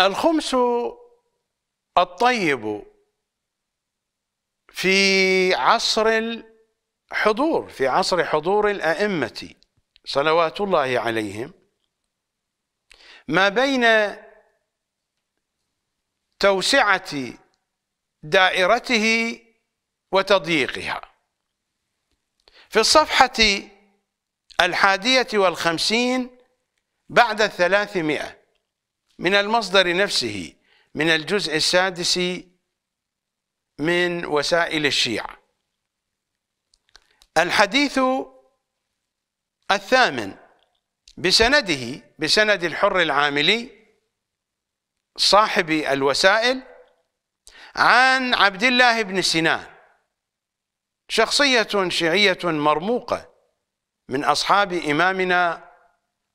الخمس الطيب في عصر الحضور في عصر حضور الأئمة صلوات الله عليهم ما بين توسعة دائرته وتضييقها في الصفحة الحادية والخمسين بعد الثلاثمائة من المصدر نفسه من الجزء السادس من وسائل الشيعة الحديث الثامن بسنده بسند الحر العاملي صاحب الوسائل عن عبد الله بن سنان شخصية شيعية مرموقة من أصحاب إمامنا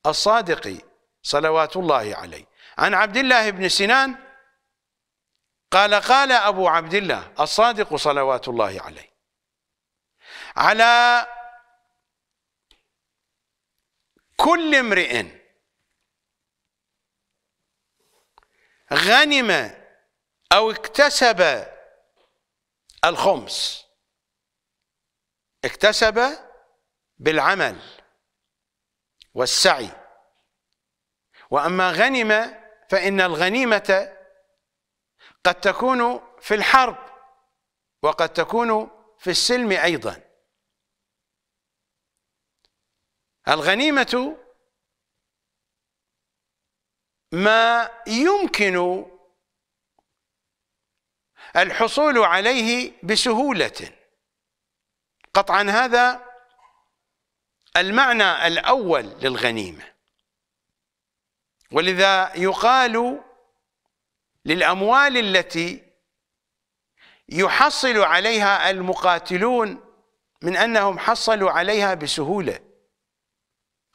الصادق صلوات الله عليه عن عبد الله بن سنان قال قال أبو عبد الله الصادق صلوات الله عليه على كل امرئ غنم أو اكتسب الخمس اكتسب بالعمل والسعي وأما غنم فإن الغنيمة قد تكون في الحرب وقد تكون في السلم أيضا الغنيمة ما يمكن الحصول عليه بسهولة قطعا هذا المعنى الأول للغنيمة ولذا يقال للأموال التي يحصل عليها المقاتلون من أنهم حصلوا عليها بسهولة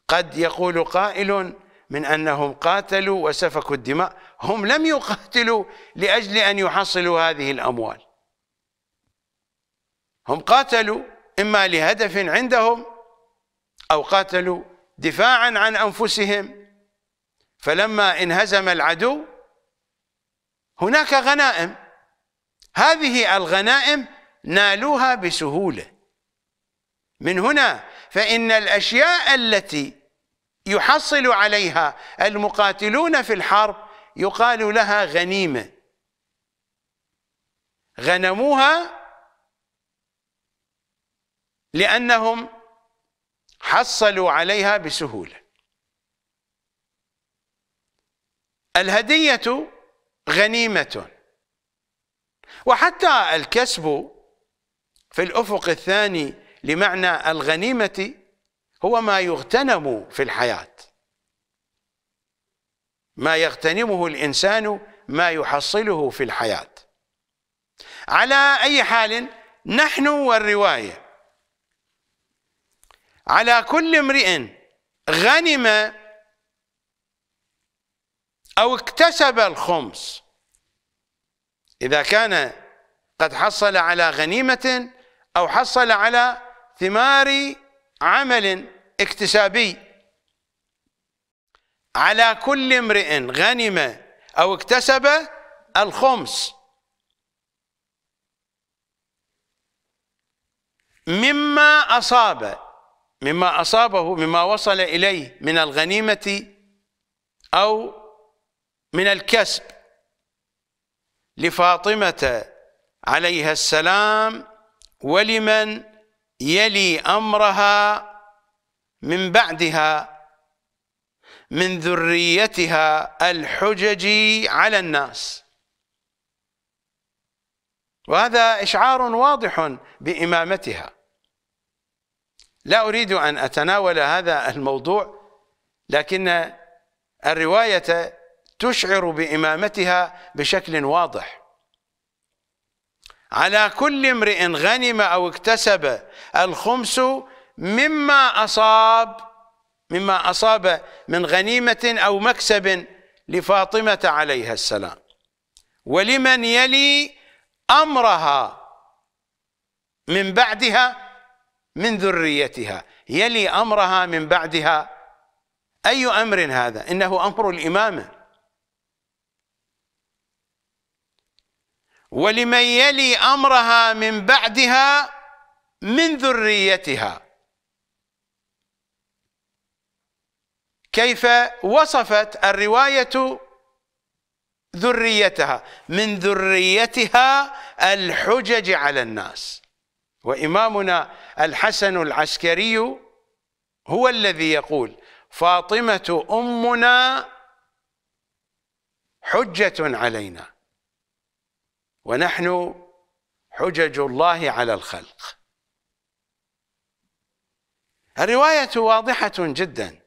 قد يقول قائل من أنهم قاتلوا وسفكوا الدماء هم لم يقاتلوا لأجل أن يحصلوا هذه الأموال هم قاتلوا إما لهدف عندهم أو قاتلوا دفاعا عن أنفسهم فلما انهزم العدو هناك غنائم هذه الغنائم نالوها بسهوله من هنا فان الاشياء التي يحصل عليها المقاتلون في الحرب يقال لها غنيمه غنموها لانهم حصلوا عليها بسهوله الهدية غنيمة وحتى الكسب في الأفق الثاني لمعنى الغنيمة هو ما يغتنم في الحياة ما يغتنمه الإنسان ما يحصله في الحياة على أي حال نحن والرواية على كل امرئ غنم أو اكتسب الخمس إذا كان قد حصل على غنيمة أو حصل على ثمار عمل اكتسابي على كل امرئ غنم أو اكتسب الخمس مما أصاب مما أصابه مما وصل إليه من الغنيمة أو من الكسب لفاطمة عليها السلام ولمن يلي أمرها من بعدها من ذريتها الحجج على الناس وهذا إشعار واضح بإمامتها لا أريد أن أتناول هذا الموضوع لكن الرواية تشعر بإمامتها بشكل واضح على كل امرئ غنم أو اكتسب الخمس مما أصاب مما أصاب من غنيمة أو مكسب لفاطمة عليها السلام ولمن يلي أمرها من بعدها من ذريتها يلي أمرها من بعدها أي أمر هذا إنه أمر الإمامة ولمن يلي امرها من بعدها من ذريتها كيف وصفت الروايه ذريتها من ذريتها الحجج على الناس وامامنا الحسن العسكري هو الذي يقول فاطمه امنا حجه علينا ونحن حجج الله على الخلق الرواية واضحة جدا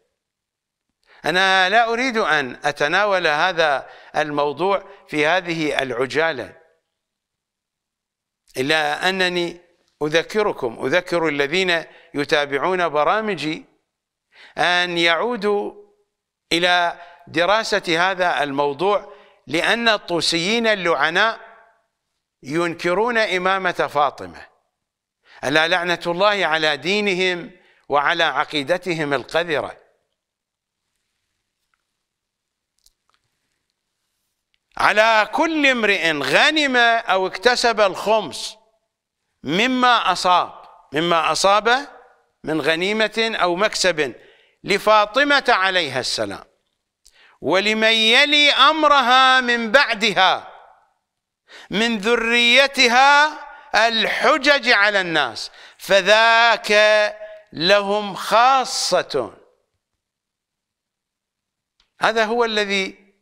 أنا لا أريد أن أتناول هذا الموضوع في هذه العجالة إلا أنني أذكركم أذكر الذين يتابعون برامجي أن يعودوا إلى دراسة هذا الموضوع لأن الطوسيين اللعناء ينكرون إمامة فاطمة ألا لعنة الله على دينهم وعلى عقيدتهم القذرة على كل امرئ غنم أو اكتسب الخمس مما أصاب مما أصاب من غنيمة أو مكسب لفاطمة عليها السلام ولمن يلي أمرها من بعدها من ذريتها الحجج على الناس فذاك لهم خاصة هذا هو الذي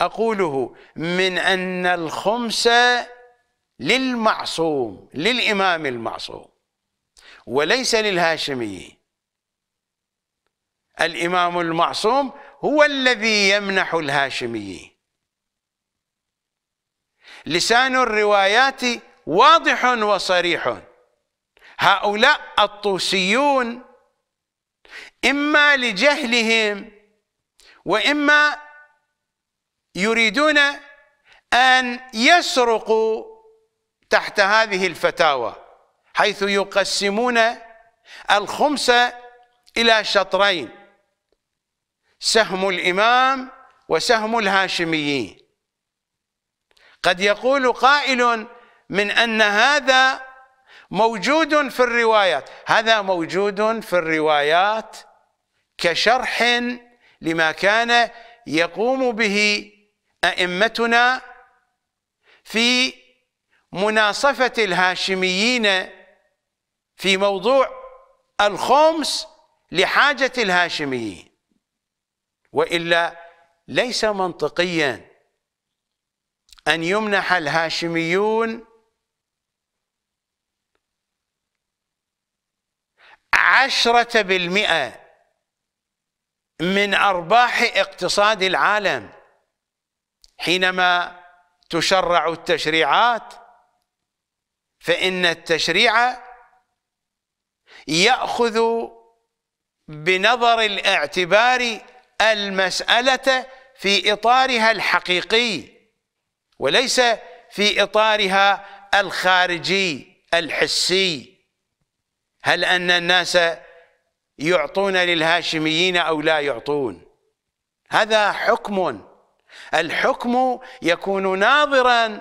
أقوله من أن الخمس للمعصوم للإمام المعصوم وليس للهاشمي الإمام المعصوم هو الذي يمنح الهاشميين لسان الروايات واضح وصريح هؤلاء الطوسيون إما لجهلهم وإما يريدون أن يسرقوا تحت هذه الفتاوى حيث يقسمون الخمسة إلى شطرين سهم الإمام وسهم الهاشميين قد يقول قائل من أن هذا موجود في الروايات هذا موجود في الروايات كشرح لما كان يقوم به أئمتنا في مناصفة الهاشميين في موضوع الخمس لحاجة الهاشميين وإلا ليس منطقياً أن يمنح الهاشميون عشرة بالمئة من أرباح اقتصاد العالم حينما تشرع التشريعات فإن التشريع يأخذ بنظر الاعتبار المسألة في إطارها الحقيقي وليس في إطارها الخارجي الحسي هل أن الناس يعطون للهاشميين أو لا يعطون هذا حكم الحكم يكون ناظرا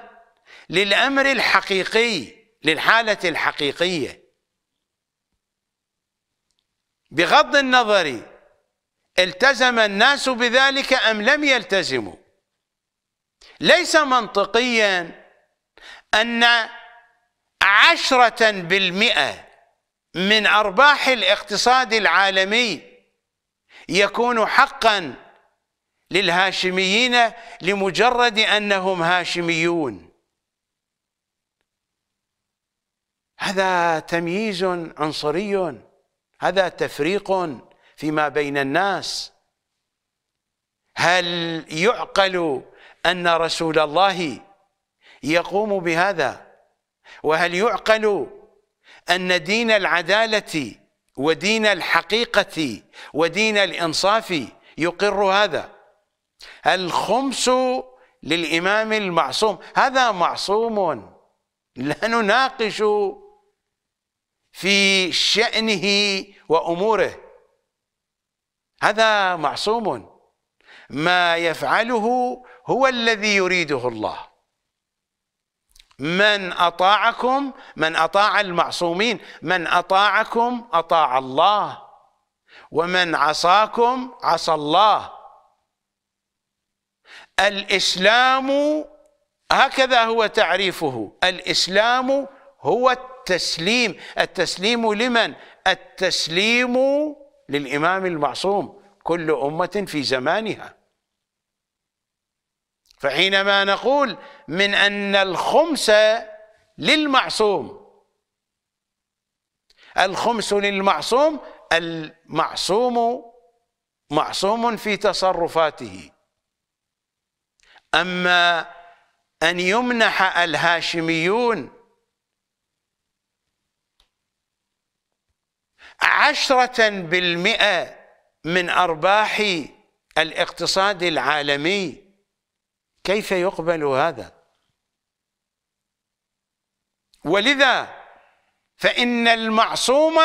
للأمر الحقيقي للحالة الحقيقية بغض النظر التزم الناس بذلك أم لم يلتزموا ليس منطقيا أن عشرة بالمئة من أرباح الاقتصاد العالمي يكون حقا للهاشميين لمجرد أنهم هاشميون هذا تمييز عنصري هذا تفريق فيما بين الناس هل يعقل أن رسول الله يقوم بهذا وهل يعقل أن دين العدالة ودين الحقيقة ودين الإنصاف يقر هذا الخمس للإمام المعصوم هذا معصوم لا نناقش في شأنه وأموره هذا معصوم ما يفعله هو الذي يريده الله من أطاعكم من أطاع المعصومين من أطاعكم أطاع الله ومن عصاكم عصى الله الإسلام هكذا هو تعريفه الإسلام هو التسليم التسليم لمن؟ التسليم للإمام المعصوم كل أمة في زمانها فحينما نقول من أن الخمس للمعصوم الخمس للمعصوم المعصوم معصوم في تصرفاته أما أن يمنح الهاشميون عشرة بالمئة من أرباح الاقتصاد العالمي كيف يقبل هذا ولذا فإن المعصوم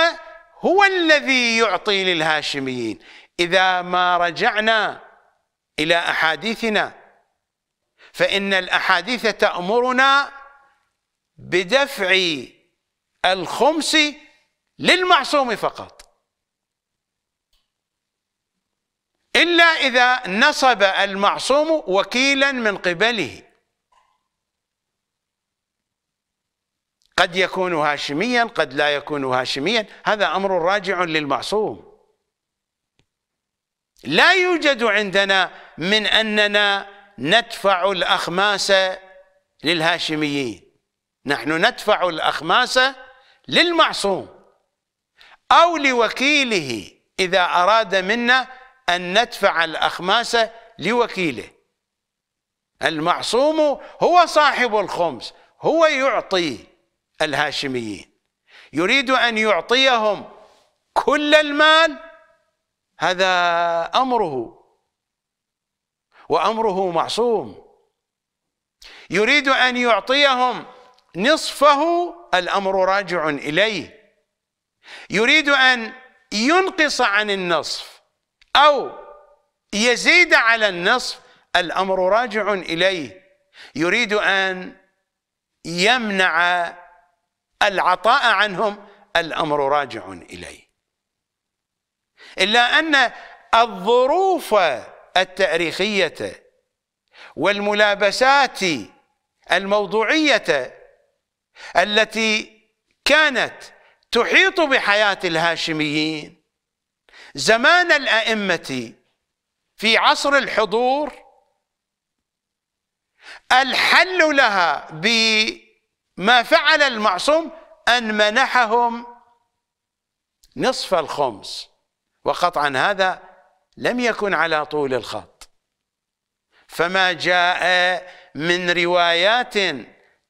هو الذي يعطي للهاشميين إذا ما رجعنا إلى أحاديثنا فإن الأحاديث تأمرنا بدفع الخمس للمعصوم فقط إلا إذا نصب المعصوم وكيلا من قبله قد يكون هاشميا قد لا يكون هاشميا هذا أمر راجع للمعصوم لا يوجد عندنا من أننا ندفع الأخماس للهاشميين نحن ندفع الأخماس للمعصوم أو لوكيله إذا أراد منا أن ندفع الأخماس لوكيله المعصوم هو صاحب الخمس هو يعطي الهاشميين يريد أن يعطيهم كل المال هذا أمره وأمره معصوم يريد أن يعطيهم نصفه الأمر راجع إليه يريد أن ينقص عن النصف أو يزيد على النصف الأمر راجع إليه يريد أن يمنع العطاء عنهم الأمر راجع إليه إلا أن الظروف التاريخية والملابسات الموضوعية التي كانت تحيط بحياة الهاشميين زمان الائمه في عصر الحضور الحل لها بما فعل المعصوم ان منحهم نصف الخمس وقطعا هذا لم يكن على طول الخط فما جاء من روايات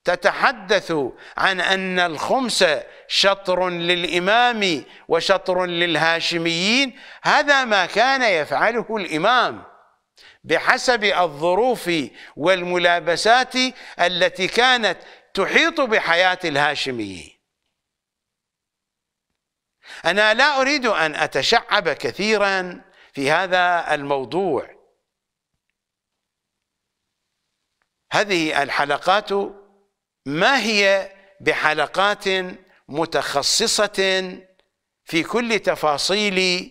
تتحدث عن ان الخمس شطر للإمام وشطر للهاشميين هذا ما كان يفعله الإمام بحسب الظروف والملابسات التي كانت تحيط بحياة الهاشميين أنا لا أريد أن أتشعب كثيرا في هذا الموضوع هذه الحلقات ما هي بحلقات متخصصة في كل تفاصيل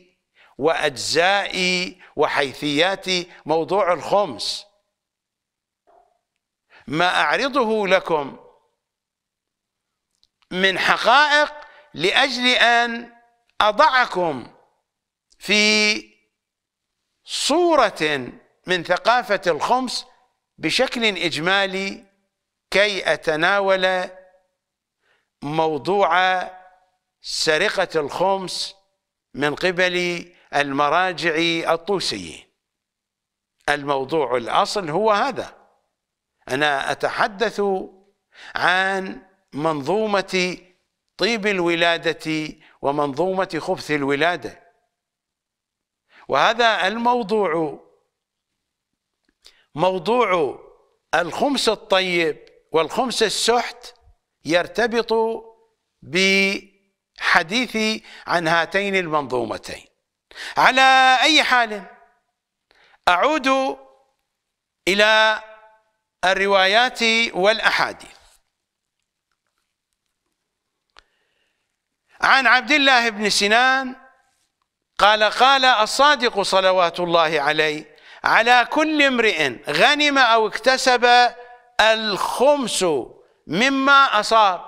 وأجزاء وحيثيات موضوع الخمس ما أعرضه لكم من حقائق لأجل أن أضعكم في صورة من ثقافة الخمس بشكل إجمالي كي أتناول موضوع سرقة الخمس من قبل المراجع الطوسيين الموضوع الأصل هو هذا أنا أتحدث عن منظومة طيب الولادة ومنظومة خبث الولادة وهذا الموضوع موضوع الخمس الطيب والخمس السحت يرتبط بحديثي عن هاتين المنظومتين على أي حال أعود إلى الروايات والأحاديث عن عبد الله بن سنان قال قال الصادق صلوات الله عليه على كل امرئ غنم أو اكتسب الخمس مما أصاب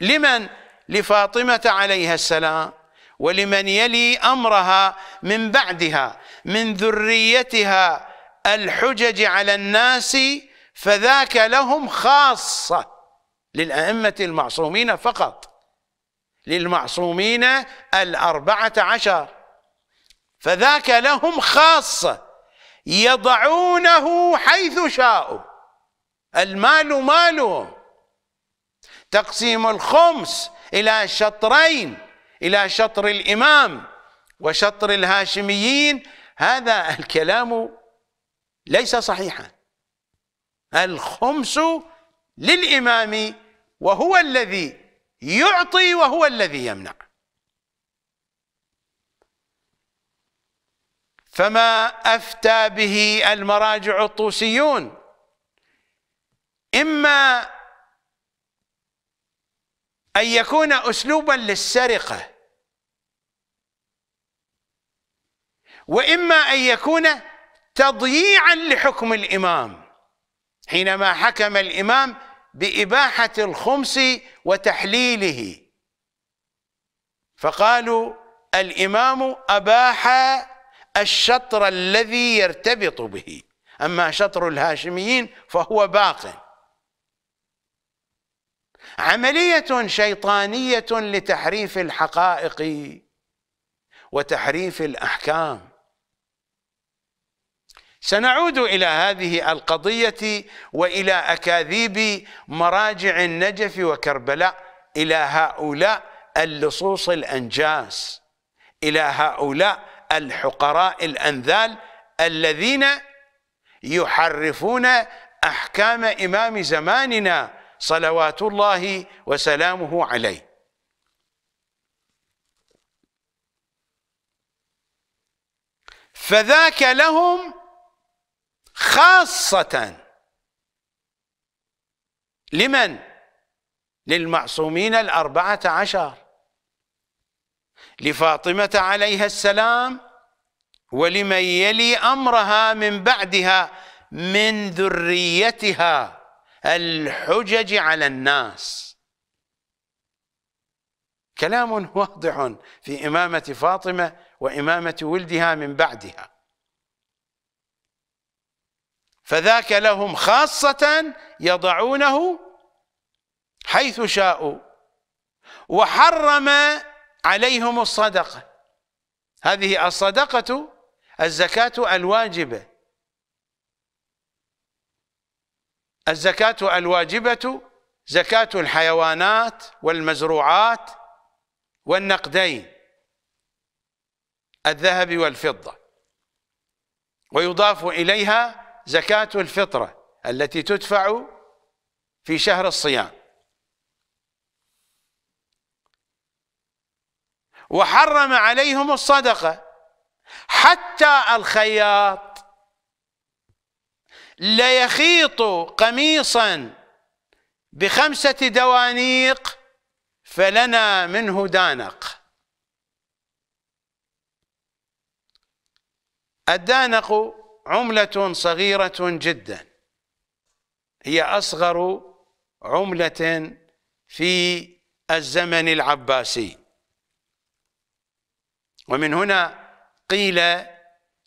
لمن؟ لفاطمة عليها السلام ولمن يلي أمرها من بعدها من ذريتها الحجج على الناس فذاك لهم خاصة للأئمة المعصومين فقط للمعصومين الأربعة عشر فذاك لهم خاصة يضعونه حيث شاءوا المال مالهم تقسيم الخمس إلى شطرين إلى شطر الإمام وشطر الهاشميين هذا الكلام ليس صحيحا الخمس للإمام وهو الذي يعطي وهو الذي يمنع فما أفتى به المراجع الطوسيون إما أن يكون أسلوبا للسرقة وإما أن يكون تضييعا لحكم الإمام حينما حكم الإمام بإباحة الخمس وتحليله فقالوا الإمام أباح الشطر الذي يرتبط به أما شطر الهاشميين فهو باق عملية شيطانية لتحريف الحقائق وتحريف الأحكام سنعود إلى هذه القضية وإلى أكاذيب مراجع النجف وكربلاء إلى هؤلاء اللصوص الأنجاس إلى هؤلاء الحقراء الأنذال الذين يحرفون أحكام إمام زماننا صلوات الله وسلامه عليه فذاك لهم خاصة لمن؟ للمعصومين الأربعة عشر لفاطمة عليها السلام ولمن يلي أمرها من بعدها من ذريتها الحجج على الناس كلام واضح في إمامة فاطمة وإمامة ولدها من بعدها فذاك لهم خاصة يضعونه حيث شاءوا وحرم عليهم الصدقة هذه الصدقة الزكاة الواجبة الزكاة الواجبة زكاة الحيوانات والمزروعات والنقدين الذهب والفضة ويضاف إليها زكاة الفطرة التي تدفع في شهر الصيام وحرم عليهم الصدقة حتى الخياط ليخيط قميصا بخمسة دوانيق فلنا منه دانق الدانق عملة صغيرة جدا هي أصغر عملة في الزمن العباسي ومن هنا قيل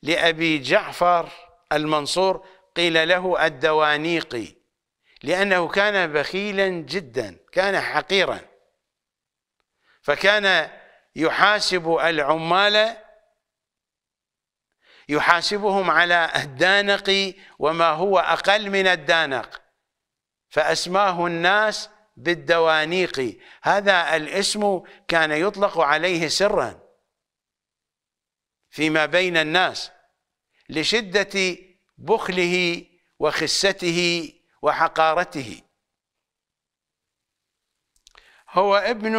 لأبي جعفر المنصور قيل له الدوانيقي لأنه كان بخيلا جدا كان حقيرا فكان يحاسب العمال يحاسبهم على الدانق وما هو أقل من الدانق فأسماه الناس بالدوانيق هذا الاسم كان يطلق عليه سرا فيما بين الناس لشدة بخله وخسته وحقارته هو ابن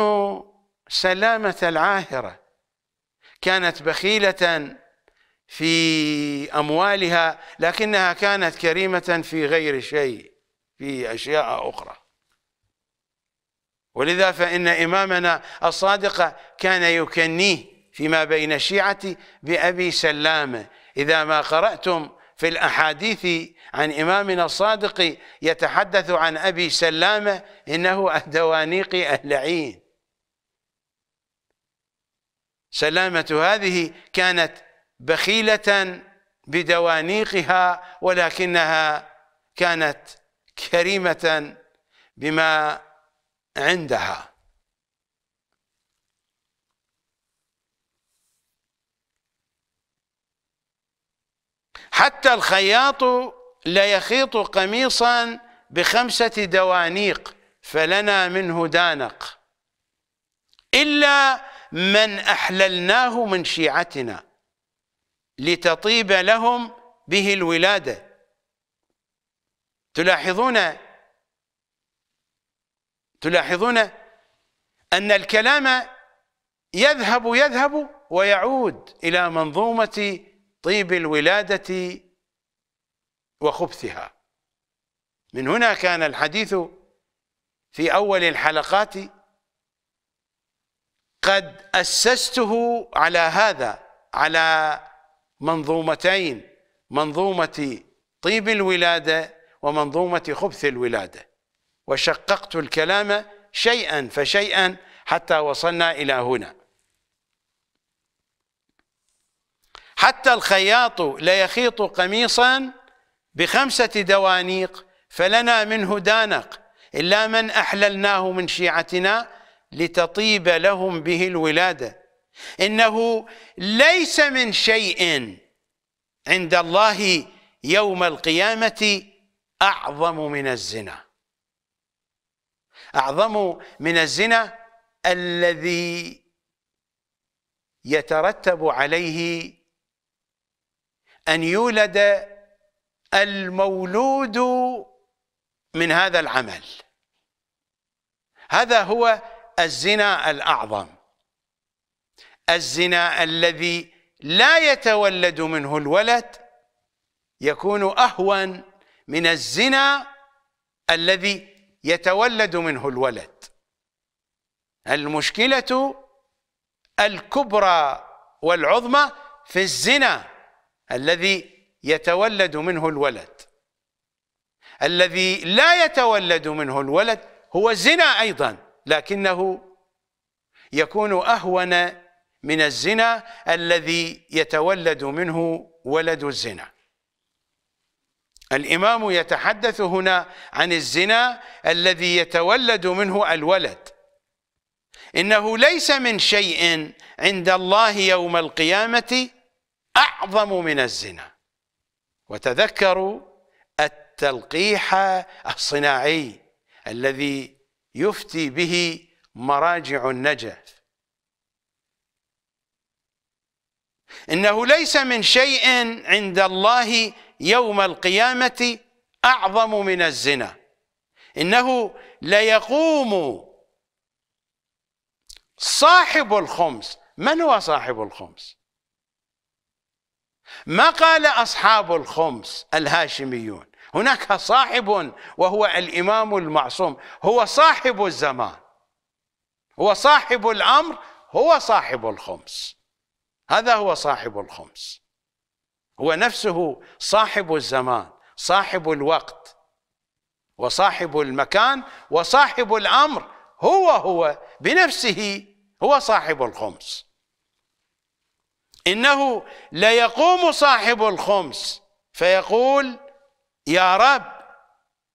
سلامة العاهرة كانت بخيلة في أموالها لكنها كانت كريمة في غير شيء في أشياء أخرى ولذا فإن إمامنا الصادق كان يكنيه فيما بين الشيعة بأبي سلامة إذا ما قرأتم في الأحاديث عن إمامنا الصادق يتحدث عن أبي سلامة إنه الدوانيق أهل عين سلامة هذه كانت بخيلة بدوانيقها ولكنها كانت كريمة بما عندها حتى الخياط لا يخيط قميصا بخمسة دوانيق فلنا منه دانق إلا من أحللناه من شيعتنا لتطيب لهم به الولادة تلاحظون تلاحظون أن الكلام يذهب يذهب ويعود إلى منظومة طيب الولادة وخبثها من هنا كان الحديث في أول الحلقات قد أسسته على هذا على منظومتين منظومة طيب الولادة ومنظومة خبث الولادة وشققت الكلام شيئا فشيئا حتى وصلنا إلى هنا حتى الخياط ليخيط قميصا بخمسة دوانيق فلنا منه دانق إلا من أحللناه من شيعتنا لتطيب لهم به الولادة إنه ليس من شيء عند الله يوم القيامة أعظم من الزنا أعظم من الزنا الذي يترتب عليه أن يولد المولود من هذا العمل هذا هو الزنا الأعظم الزنا الذي لا يتولد منه الولد يكون أهون من الزنا الذي يتولد منه الولد المشكلة الكبرى والعظمى في الزنا الذي يتولد منه الولد الذي لا يتولد منه الولد هو الزنا أيضا لكنه يكون أهون من الزنا الذي يتولد منه ولد الزنا الإمام يتحدث هنا عن الزنا الذي يتولد منه الولد إنه ليس من شيء عند الله يوم القيامة أعظم من الزنا وتذكروا التلقيح الصناعي الذي يفتي به مراجع النجف إنه ليس من شيء عند الله يوم القيامة أعظم من الزنا إنه ليقوم صاحب الخمس من هو صاحب الخمس ما قال أصحاب الخمس الهاشميون هناك صاحب وهو الإمام المعصوم هو صاحب الزمان هو صاحب الأمر هو صاحب الخمس هذا هو صاحب الخمس هو نفسه صاحب الزمان صاحب الوقت وصاحب المكان وصاحب الأمر هو هو بنفسه هو صاحب الخمس إنه ليقوم صاحب الخمس فيقول يا رب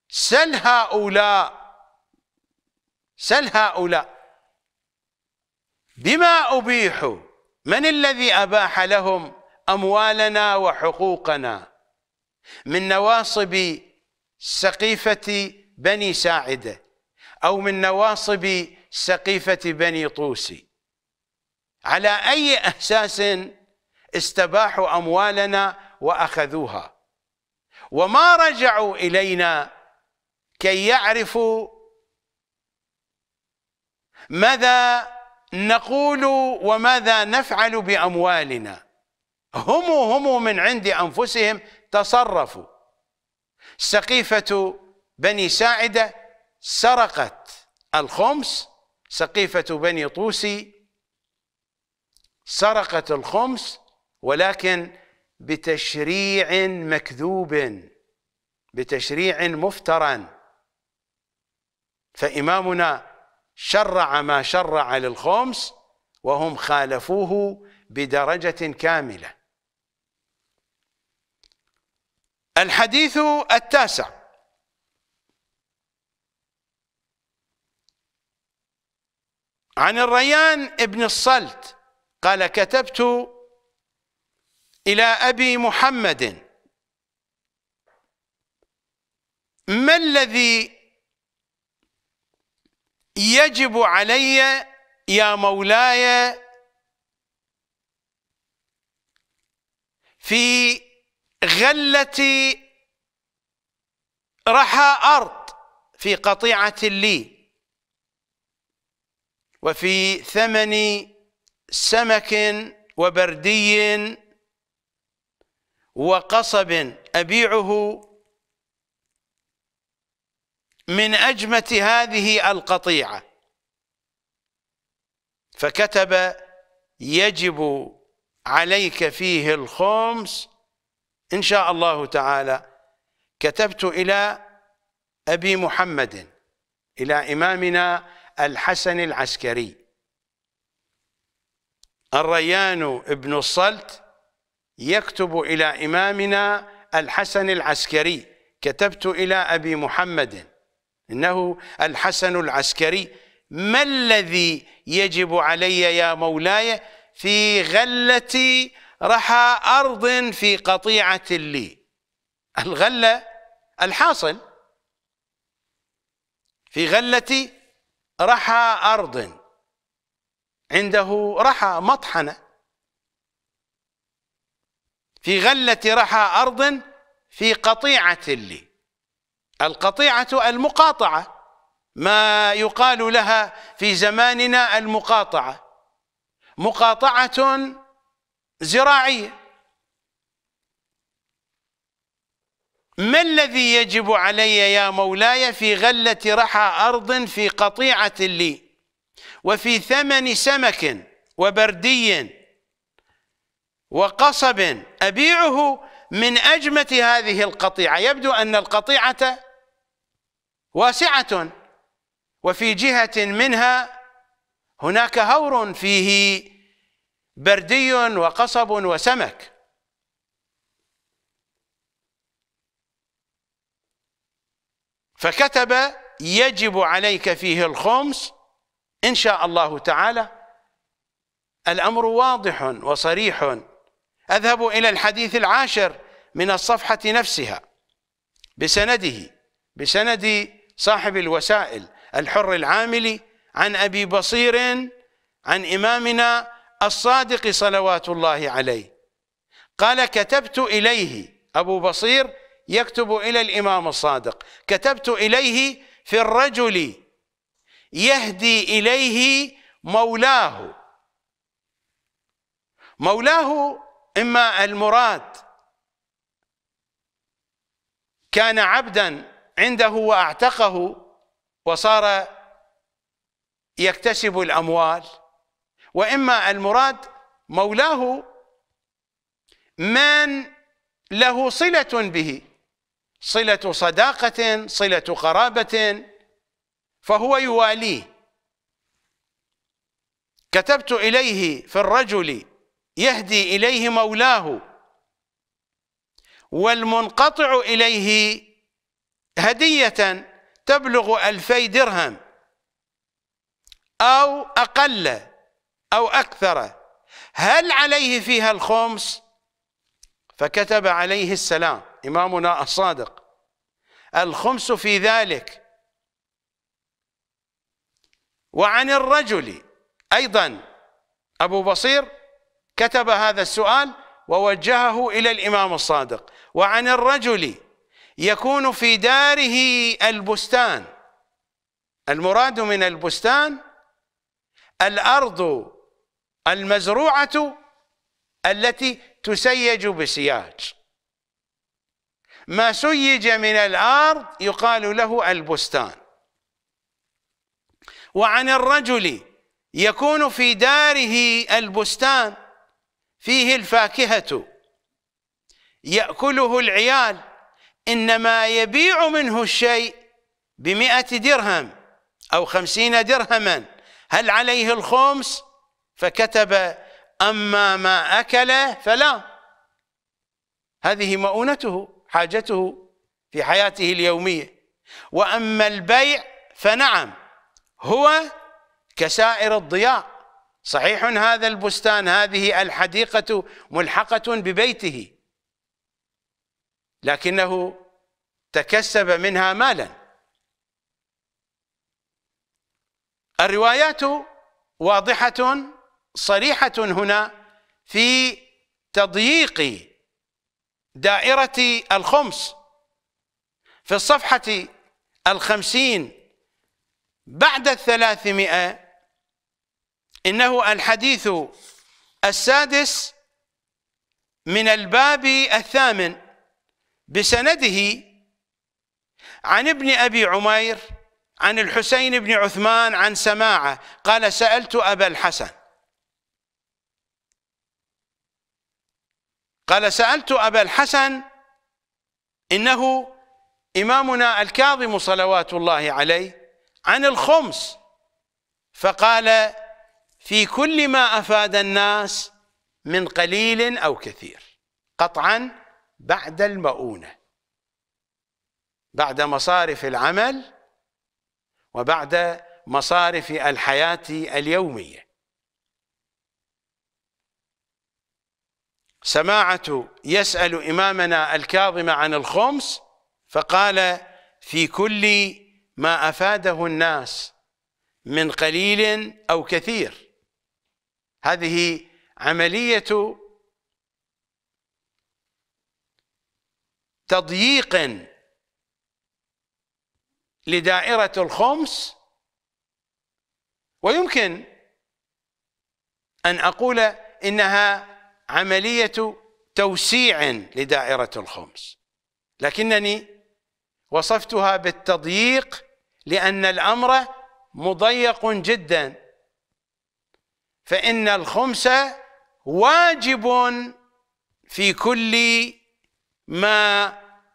سل هؤلاء سل هؤلاء بما أبيح من الذي أباح لهم أموالنا وحقوقنا من نواصب سقيفة بني ساعدة أو من نواصب سقيفة بني طوسي على أي أساس استباحوا اموالنا واخذوها وما رجعوا الينا كي يعرفوا ماذا نقول وماذا نفعل باموالنا هم هم من عند انفسهم تصرفوا سقيفه بني ساعده سرقت الخمس سقيفه بني طوسي سرقت الخمس ولكن بتشريع مكذوب بتشريع مفترى فإمامنا شرع ما شرع للخمس وهم خالفوه بدرجة كاملة الحديث التاسع عن الريان ابن الصلت قال كتبت إلى أبي محمد ما الذي يجب علي يا مولاي في غلة رحى أرض في قطيعة لي وفي ثمن سمك وبردي وقصب أبيعه من أجمة هذه القطيعة فكتب يجب عليك فيه الخمس إن شاء الله تعالى كتبت إلى أبي محمد إلى إمامنا الحسن العسكري الريان بن الصلت يكتب إلى إمامنا الحسن العسكري كتبت إلى أبي محمد إنه الحسن العسكري ما الذي يجب علي يا مولاي في غلة رحى أرض في قطيعة لي الغلة الحاصل في غلة رحى أرض عنده رحى مطحنة في غلة رحى أرض في قطيعة لي القطيعة المقاطعة ما يقال لها في زماننا المقاطعة مقاطعة زراعية ما الذي يجب علي يا مولاي في غلة رحى أرض في قطيعة لي وفي ثمن سمك وبردي وقصب أبيعه من أجمة هذه القطيعة يبدو أن القطيعة واسعة وفي جهة منها هناك هور فيه بردي وقصب وسمك فكتب يجب عليك فيه الخمس إن شاء الله تعالى الأمر واضح وصريح أذهب إلى الحديث العاشر من الصفحة نفسها بسنده بسند صاحب الوسائل الحر العاملي عن أبي بصير عن إمامنا الصادق صلوات الله عليه قال كتبت إليه أبو بصير يكتب إلى الإمام الصادق كتبت إليه في الرجل يهدي إليه مولاه مولاه إما المراد كان عبدا عنده وأعتقه وصار يكتسب الأموال وإما المراد مولاه من له صلة به صلة صداقة صلة قرابة فهو يواليه كتبت إليه في الرجل يهدي اليه مولاه والمنقطع اليه هديه تبلغ الفي درهم او اقل او اكثر هل عليه فيها الخمس فكتب عليه السلام امامنا الصادق الخمس في ذلك وعن الرجل ايضا ابو بصير كتب هذا السؤال ووجهه إلى الإمام الصادق وعن الرجل يكون في داره البستان المراد من البستان الأرض المزروعة التي تسيج بسياج ما سيج من الأرض يقال له البستان وعن الرجل يكون في داره البستان فيه الفاكهة يأكله العيال إنما يبيع منه الشيء بمئة درهم أو خمسين درهما هل عليه الخمس فكتب أما ما أكله فلا هذه مؤونته حاجته في حياته اليومية وأما البيع فنعم هو كسائر الضياء صحيح هذا البستان هذه الحديقة ملحقة ببيته لكنه تكسب منها مالا الروايات واضحة صريحة هنا في تضييق دائرة الخمس في الصفحة الخمسين بعد الثلاثمائة إنه الحديث السادس من الباب الثامن بسنده عن ابن أبي عمير عن الحسين بن عثمان عن سماعة قال سألت أبا الحسن قال سألت أبا الحسن إنه إمامنا الكاظم صلوات الله عليه عن الخمس فقال في كل ما أفاد الناس من قليل أو كثير قطعا بعد المؤونة بعد مصارف العمل وبعد مصارف الحياة اليومية سماعة يسأل إمامنا الكاظم عن الخمس فقال في كل ما أفاده الناس من قليل أو كثير هذه عملية تضييق لدائرة الخمس ويمكن أن أقول إنها عملية توسيع لدائرة الخمس لكنني وصفتها بالتضييق لأن الأمر مضيق جدا فإن الخمس واجب في كل ما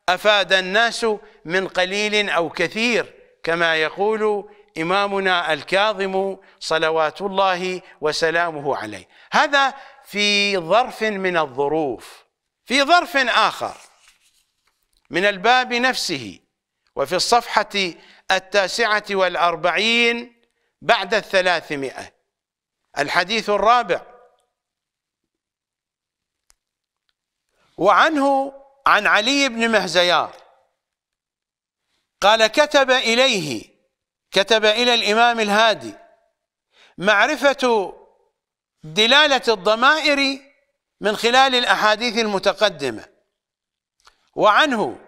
أفاد الناس من قليل أو كثير كما يقول إمامنا الكاظم صلوات الله وسلامه عليه هذا في ظرف من الظروف في ظرف آخر من الباب نفسه وفي الصفحة التاسعة والأربعين بعد الثلاثمائة الحديث الرابع وعنه عن علي بن مهزيار قال كتب إليه كتب إلى الإمام الهادي معرفة دلالة الضمائر من خلال الأحاديث المتقدمة وعنه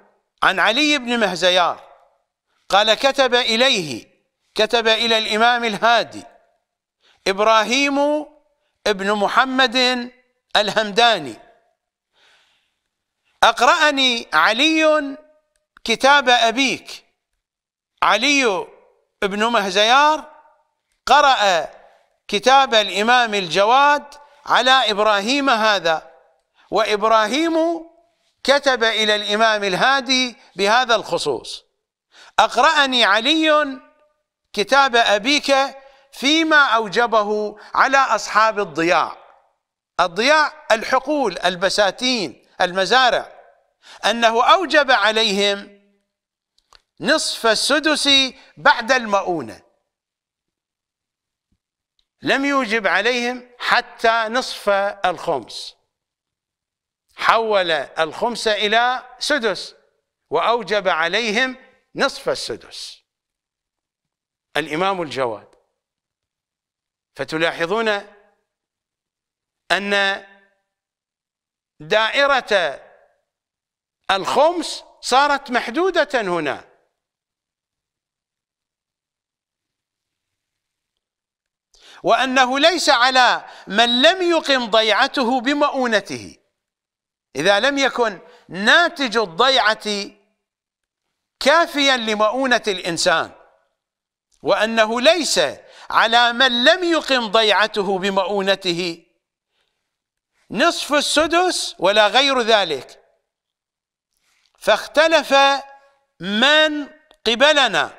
عن علي بن مهزيار قال كتب إليه كتب إلى الإمام الهادي إبراهيم ابن محمد الهمداني أقرأني علي كتاب أبيك علي بن مهزيار قرأ كتاب الإمام الجواد على إبراهيم هذا وإبراهيم كتب إلى الإمام الهادي بهذا الخصوص أقرأني علي كتاب أبيك فيما أوجبه على أصحاب الضياع الضياع الحقول البساتين المزارع أنه أوجب عليهم نصف السدس بعد المؤونة لم يوجب عليهم حتى نصف الخمس حول الخمس إلى سدس وأوجب عليهم نصف السدس الإمام الجواد فتلاحظون أن دائرة الخمس صارت محدودة هنا وأنه ليس على من لم يقم ضيعته بمؤونته إذا لم يكن ناتج الضيعة كافيا لمؤونة الإنسان وأنه ليس على من لم يقم ضيعته بمؤونته نصف السدس ولا غير ذلك فاختلف من قبلنا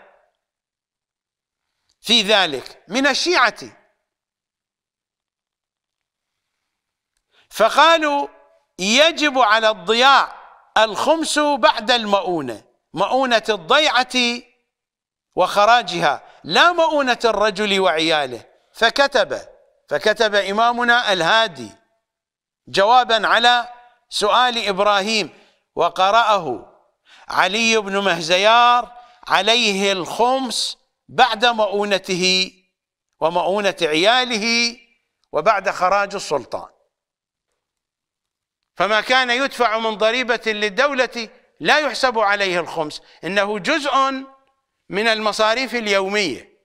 في ذلك من الشيعة فقالوا يجب على الضياع الخمس بعد المؤونة مؤونة الضيعة وخراجها لا مؤونة الرجل وعياله فكتب فكتب إمامنا الهادي جوابا على سؤال إبراهيم وقرأه علي بن مهزيار عليه الخمس بعد مؤونته ومؤونة عياله وبعد خراج السلطان فما كان يدفع من ضريبة للدولة لا يحسب عليه الخمس إنه جزء من المصاريف اليومية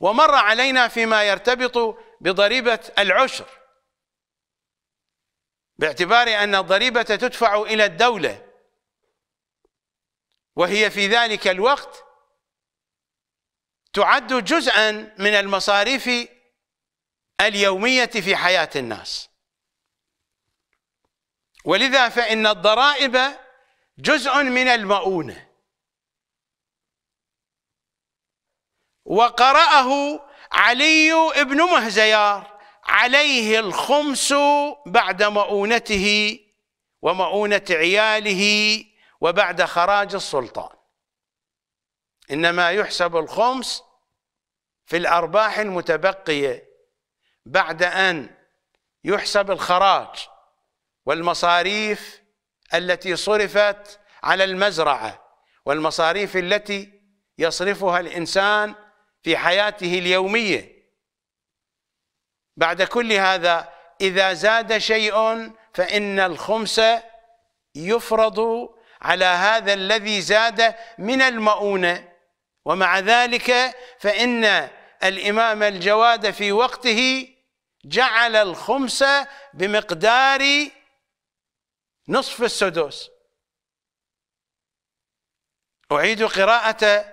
ومر علينا فيما يرتبط بضريبة العشر باعتبار أن الضريبة تدفع إلى الدولة وهي في ذلك الوقت تعد جزءا من المصاريف اليومية في حياة الناس ولذا فإن الضرائب جزء من المؤونة وقرأه علي بن مهزيار عليه الخمس بعد مؤونته ومؤونة عياله وبعد خراج السلطان إنما يحسب الخمس في الأرباح المتبقية بعد أن يحسب الخراج والمصاريف التي صرفت على المزرعة والمصاريف التي يصرفها الإنسان في حياته اليومية بعد كل هذا إذا زاد شيء فإن الخمس يفرض على هذا الذي زاد من المؤونة ومع ذلك فإن الإمام الجواد في وقته جعل الخمس بمقدار نصف السدس أعيد قراءة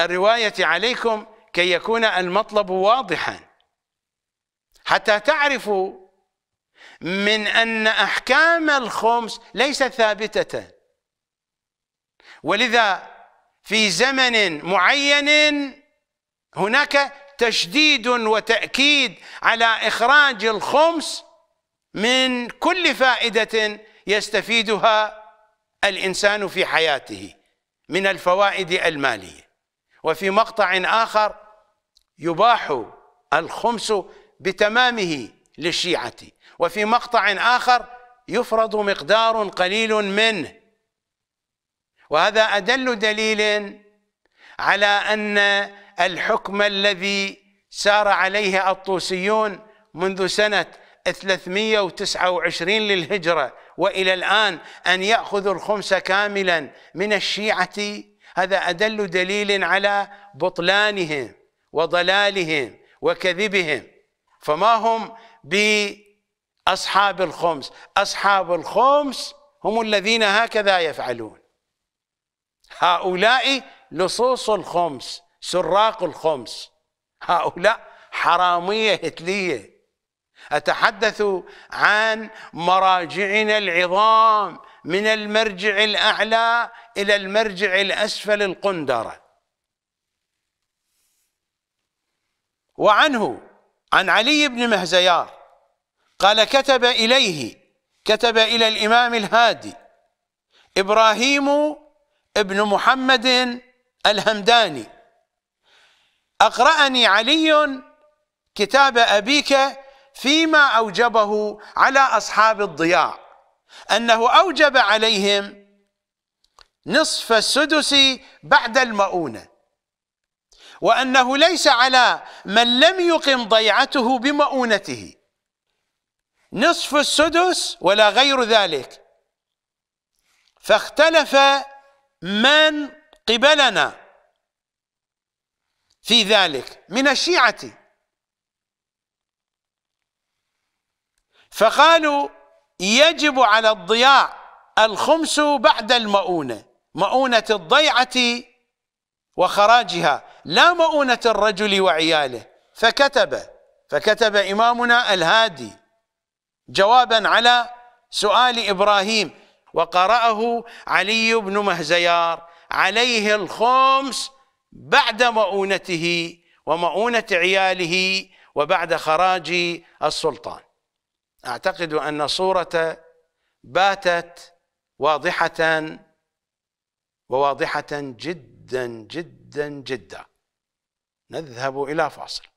الرواية عليكم كي يكون المطلب واضحا حتى تعرفوا من أن أحكام الخمس ليست ثابتة ولذا في زمن معين هناك تشديد وتأكيد على إخراج الخمس من كل فائدة يستفيدها الإنسان في حياته من الفوائد المالية وفي مقطع آخر يباح الخمس بتمامه للشيعة وفي مقطع آخر يفرض مقدار قليل منه وهذا أدل دليل على أن الحكم الذي سار عليه الطوسيون منذ سنة 329 للهجرة وإلى الآن أن يأخذوا الخمس كاملا من الشيعة هذا أدل دليل على بطلانهم وضلالهم وكذبهم فما هم بأصحاب الخمس أصحاب الخمس هم الذين هكذا يفعلون هؤلاء لصوص الخمس سراق الخمس هؤلاء حرامية هتلية أتحدث عن مراجعنا العظام من المرجع الأعلى إلى المرجع الأسفل القندرة وعنه عن علي بن مهزيار قال كتب إليه كتب إلى الإمام الهادي إبراهيم ابن محمد الهمداني أقرأني علي كتاب أبيك فيما أوجبه على أصحاب الضياع أنه أوجب عليهم نصف السدس بعد المؤونة وأنه ليس على من لم يقم ضيعته بمؤونته نصف السدس ولا غير ذلك فاختلف من قبلنا في ذلك من الشيعة فقالوا يجب على الضياع الخمس بعد المؤونة مؤونة الضيعة وخراجها لا مؤونة الرجل وعياله فكتب فكتب إمامنا الهادي جوابا على سؤال إبراهيم وقرأه علي بن مهزيار عليه الخمس بعد مؤونته ومؤونة عياله وبعد خراج السلطان اعتقد ان الصوره باتت واضحه وواضحه جدا جدا جدا نذهب الى فاصل